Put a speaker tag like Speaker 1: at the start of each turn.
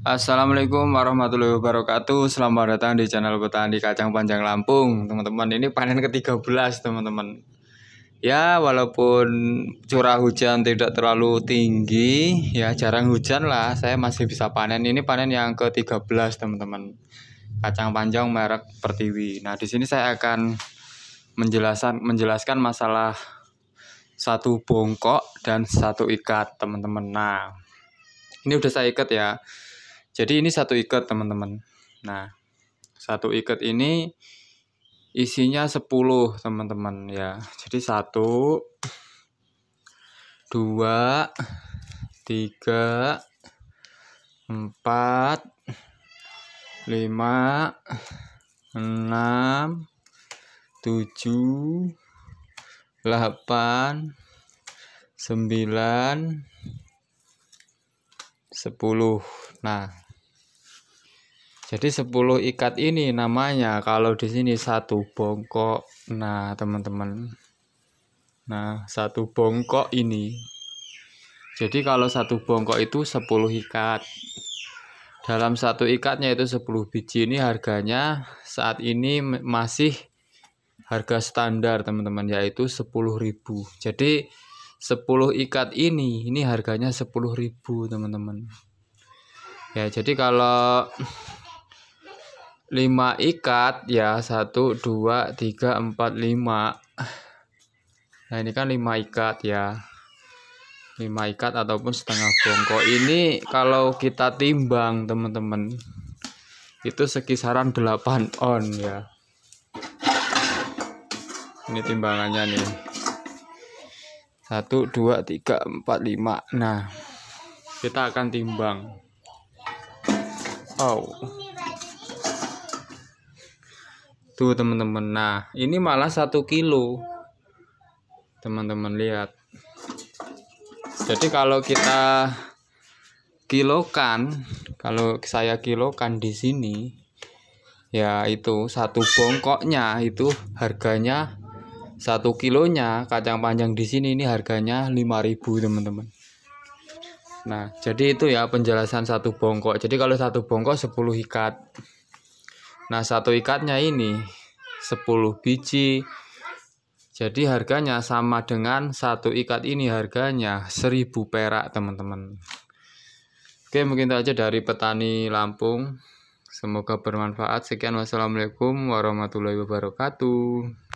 Speaker 1: Assalamualaikum warahmatullahi wabarakatuh Selamat datang di channel petani kacang panjang Lampung Teman-teman ini panen ke-13 teman-teman Ya walaupun curah hujan tidak terlalu tinggi Ya jarang hujan lah Saya masih bisa panen Ini panen yang ke-13 teman-teman Kacang panjang merek Pertiwi Nah di sini saya akan menjelaskan, menjelaskan masalah satu bongkok dan satu ikat teman-teman Nah ini udah saya ikat ya jadi ini satu ikat teman-teman. Nah, satu ikat ini isinya 10 teman-teman ya. Jadi satu, dua, tiga, empat, lima enam tujuh delapan sembilan sepuluh nah jadi 10 ikat ini namanya kalau di sini satu bongkok. Nah, teman-teman. Nah, satu bongkok ini. Jadi kalau satu bongkok itu 10 ikat. Dalam satu ikatnya itu 10 biji ini harganya saat ini masih harga standar teman-teman yaitu 10.000. Jadi 10 ikat ini ini harganya 10.000 teman-teman. Ya, jadi kalau 5 ikat ya 1 2 3 4 5 nah ini kan 5 ikat ya 5 ikat ataupun setengah bongkok ini kalau kita timbang teman-teman itu sekisaran 8 on ya ini timbangannya nih 1 2 3 4 5 nah kita akan timbang oh itu teman-teman nah ini malah satu kilo teman-teman lihat jadi kalau kita kilokan kalau saya kilokan di sini ya itu satu bongkoknya itu harganya satu kilonya kacang panjang di sini ini harganya 5000 teman-teman Nah, jadi itu ya penjelasan satu bongkok. Jadi kalau satu bongkok 10 ikat. Nah, satu ikatnya ini 10 biji. Jadi harganya sama dengan satu ikat ini harganya 1000 perak, teman-teman. Oke, mungkin itu aja dari petani Lampung. Semoga bermanfaat. Sekian wassalamualaikum warahmatullahi wabarakatuh.